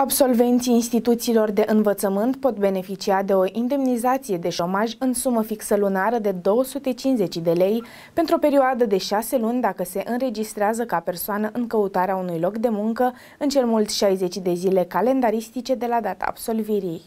Absolvenții instituțiilor de învățământ pot beneficia de o indemnizație de șomaj în sumă fixă lunară de 250 de lei pentru o perioadă de 6 luni dacă se înregistrează ca persoană în căutarea unui loc de muncă în cel mult 60 de zile calendaristice de la data absolvirii.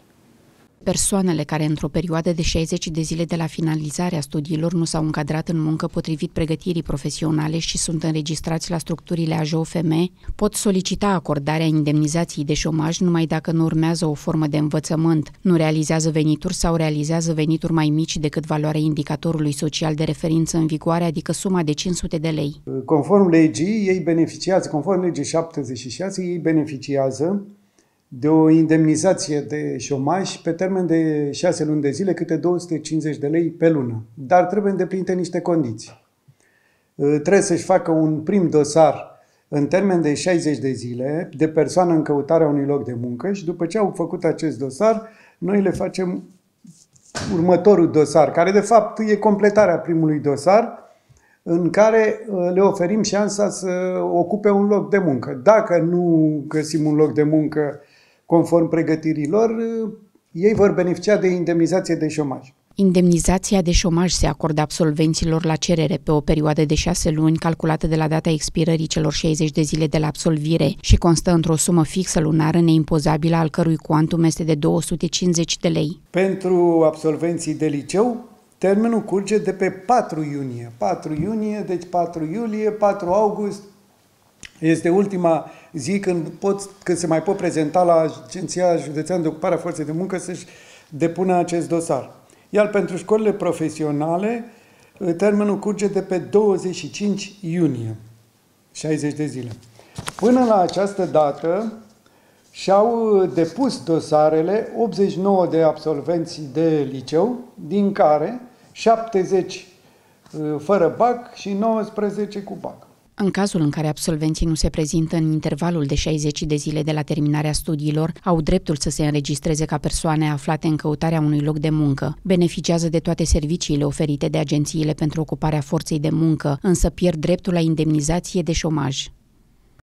Persoanele care într-o perioadă de 60 de zile de la finalizarea studiilor nu s-au încadrat în muncă potrivit pregătirii profesionale și sunt înregistrați la structurile AJOFM pot solicita acordarea indemnizației de șomaj numai dacă nu urmează o formă de învățământ, nu realizează venituri sau realizează venituri mai mici decât valoarea indicatorului social de referință în vigoare, adică suma de 500 de lei. Conform legii, ei beneficiază, conform legii 76, ei beneficiază de o indemnizație de șomaj pe termen de 6 luni de zile, câte 250 de lei pe lună. Dar trebuie îndeplinite niște condiții. Uh, trebuie să-și facă un prim dosar în termen de 60 de zile de persoană în căutarea unui loc de muncă și după ce au făcut acest dosar, noi le facem următorul dosar, care de fapt e completarea primului dosar, în care uh, le oferim șansa să ocupe un loc de muncă. Dacă nu găsim un loc de muncă Conform pregătirilor, ei vor beneficia de indemnizație de șomaj. Indemnizația de șomaj se acordă absolvenților la cerere pe o perioadă de șase luni calculată de la data expirării celor 60 de zile de la absolvire și constă într-o sumă fixă lunară neimpozabilă al cărui cuantum este de 250 de lei. Pentru absolvenții de liceu, termenul curge de pe 4 iunie. 4 iunie, deci 4 iulie, 4 august este ultima zi când, pot, când se mai pot prezenta la Agenția Județeană de Ocupare a Forței de Muncă să-și depună acest dosar. Iar pentru școlile profesionale, termenul curge de pe 25 iunie, 60 de zile. Până la această dată și-au depus dosarele 89 de absolvenți de liceu, din care 70 uh, fără BAC și 19 cu BAC. În cazul în care absolvenții nu se prezintă în intervalul de 60 de zile de la terminarea studiilor, au dreptul să se înregistreze ca persoane aflate în căutarea unui loc de muncă. Beneficiază de toate serviciile oferite de agențiile pentru ocuparea forței de muncă, însă pierd dreptul la indemnizație de șomaj.